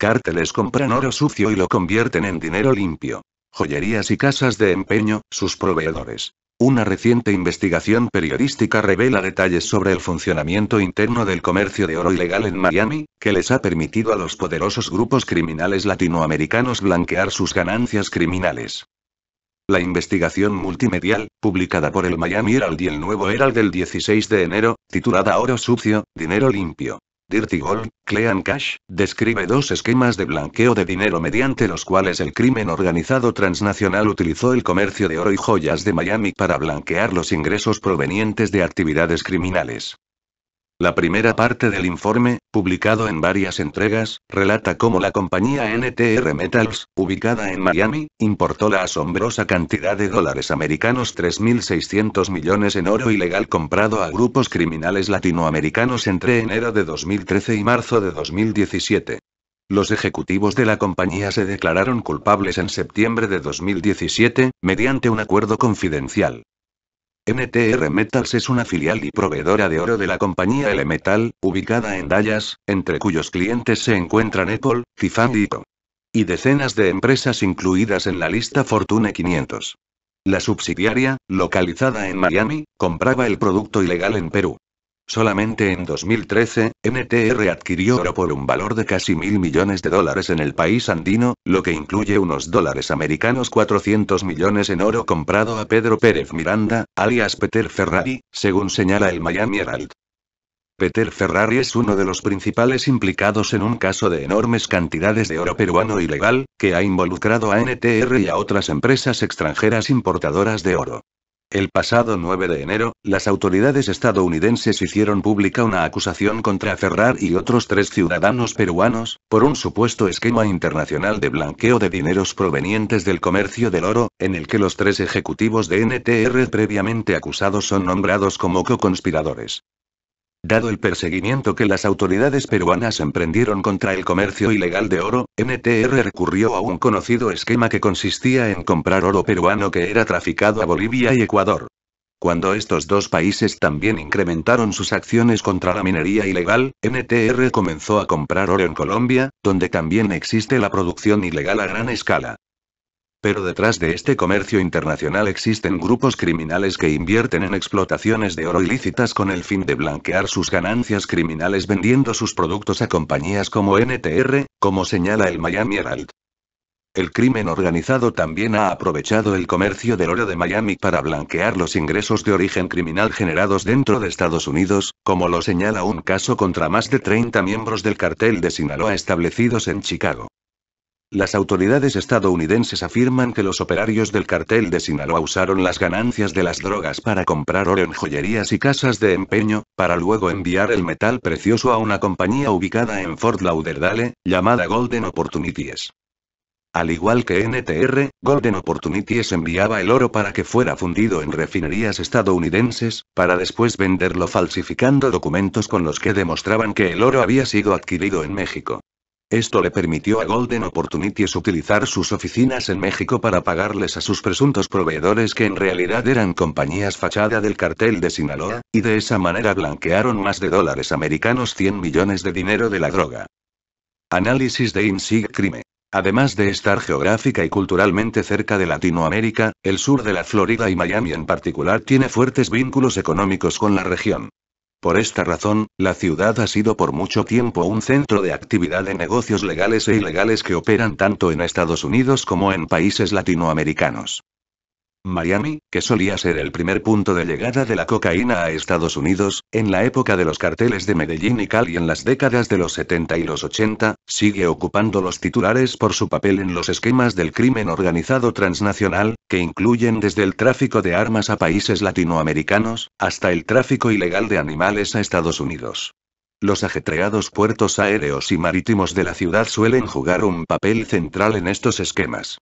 Cárteles compran oro sucio y lo convierten en dinero limpio. Joyerías y casas de empeño, sus proveedores. Una reciente investigación periodística revela detalles sobre el funcionamiento interno del comercio de oro ilegal en Miami, que les ha permitido a los poderosos grupos criminales latinoamericanos blanquear sus ganancias criminales. La investigación multimedial, publicada por el Miami Herald y el Nuevo Herald del 16 de enero, titulada Oro Sucio, Dinero Limpio, Dirty Gold, Clean Cash, describe dos esquemas de blanqueo de dinero mediante los cuales el crimen organizado transnacional utilizó el comercio de oro y joyas de Miami para blanquear los ingresos provenientes de actividades criminales. La primera parte del informe, publicado en varias entregas, relata cómo la compañía NTR Metals, ubicada en Miami, importó la asombrosa cantidad de dólares americanos 3.600 millones en oro ilegal comprado a grupos criminales latinoamericanos entre enero de 2013 y marzo de 2017. Los ejecutivos de la compañía se declararon culpables en septiembre de 2017, mediante un acuerdo confidencial. MTR Metals es una filial y proveedora de oro de la compañía L-Metal, ubicada en Dallas, entre cuyos clientes se encuentran Apple, Tiffany y decenas de empresas incluidas en la lista Fortune 500. La subsidiaria, localizada en Miami, compraba el producto ilegal en Perú. Solamente en 2013, NTR adquirió oro por un valor de casi mil millones de dólares en el país andino, lo que incluye unos dólares americanos 400 millones en oro comprado a Pedro Pérez Miranda, alias Peter Ferrari, según señala el Miami Herald. Peter Ferrari es uno de los principales implicados en un caso de enormes cantidades de oro peruano ilegal, que ha involucrado a NTR y a otras empresas extranjeras importadoras de oro. El pasado 9 de enero, las autoridades estadounidenses hicieron pública una acusación contra Ferrar y otros tres ciudadanos peruanos, por un supuesto esquema internacional de blanqueo de dineros provenientes del comercio del oro, en el que los tres ejecutivos de NTR previamente acusados son nombrados como co-conspiradores. Dado el perseguimiento que las autoridades peruanas emprendieron contra el comercio ilegal de oro, NTR recurrió a un conocido esquema que consistía en comprar oro peruano que era traficado a Bolivia y Ecuador. Cuando estos dos países también incrementaron sus acciones contra la minería ilegal, NTR comenzó a comprar oro en Colombia, donde también existe la producción ilegal a gran escala. Pero detrás de este comercio internacional existen grupos criminales que invierten en explotaciones de oro ilícitas con el fin de blanquear sus ganancias criminales vendiendo sus productos a compañías como NTR, como señala el Miami Herald. El crimen organizado también ha aprovechado el comercio del oro de Miami para blanquear los ingresos de origen criminal generados dentro de Estados Unidos, como lo señala un caso contra más de 30 miembros del cartel de Sinaloa establecidos en Chicago. Las autoridades estadounidenses afirman que los operarios del cartel de Sinaloa usaron las ganancias de las drogas para comprar oro en joyerías y casas de empeño, para luego enviar el metal precioso a una compañía ubicada en Fort Lauderdale, llamada Golden Opportunities. Al igual que NTR, Golden Opportunities enviaba el oro para que fuera fundido en refinerías estadounidenses, para después venderlo falsificando documentos con los que demostraban que el oro había sido adquirido en México. Esto le permitió a Golden Opportunities utilizar sus oficinas en México para pagarles a sus presuntos proveedores que en realidad eran compañías fachada del cartel de Sinaloa, y de esa manera blanquearon más de dólares americanos 100 millones de dinero de la droga. Análisis de INSIG Crime. Además de estar geográfica y culturalmente cerca de Latinoamérica, el sur de la Florida y Miami en particular tiene fuertes vínculos económicos con la región. Por esta razón, la ciudad ha sido por mucho tiempo un centro de actividad de negocios legales e ilegales que operan tanto en Estados Unidos como en países latinoamericanos. Miami, que solía ser el primer punto de llegada de la cocaína a Estados Unidos, en la época de los carteles de Medellín y Cali en las décadas de los 70 y los 80, sigue ocupando los titulares por su papel en los esquemas del crimen organizado transnacional, que incluyen desde el tráfico de armas a países latinoamericanos, hasta el tráfico ilegal de animales a Estados Unidos. Los ajetreados puertos aéreos y marítimos de la ciudad suelen jugar un papel central en estos esquemas.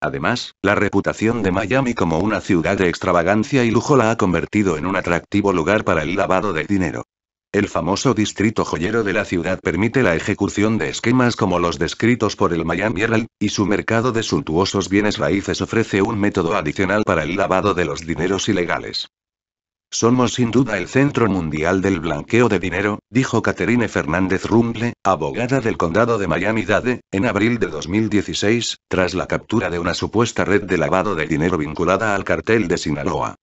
Además, la reputación de Miami como una ciudad de extravagancia y lujo la ha convertido en un atractivo lugar para el lavado de dinero. El famoso distrito joyero de la ciudad permite la ejecución de esquemas como los descritos por el Miami Herald, y su mercado de suntuosos bienes raíces ofrece un método adicional para el lavado de los dineros ilegales. Somos sin duda el centro mundial del blanqueo de dinero, dijo Caterine Fernández Rumble, abogada del condado de Miami-Dade, en abril de 2016, tras la captura de una supuesta red de lavado de dinero vinculada al cartel de Sinaloa.